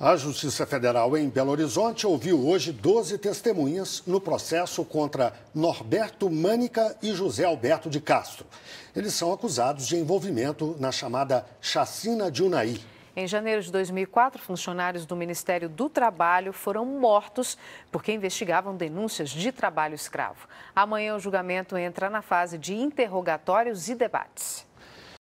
A Justiça Federal em Belo Horizonte ouviu hoje 12 testemunhas no processo contra Norberto Mânica e José Alberto de Castro. Eles são acusados de envolvimento na chamada Chacina de Unai. Em janeiro de 2004, funcionários do Ministério do Trabalho foram mortos porque investigavam denúncias de trabalho escravo. Amanhã, o julgamento entra na fase de interrogatórios e debates.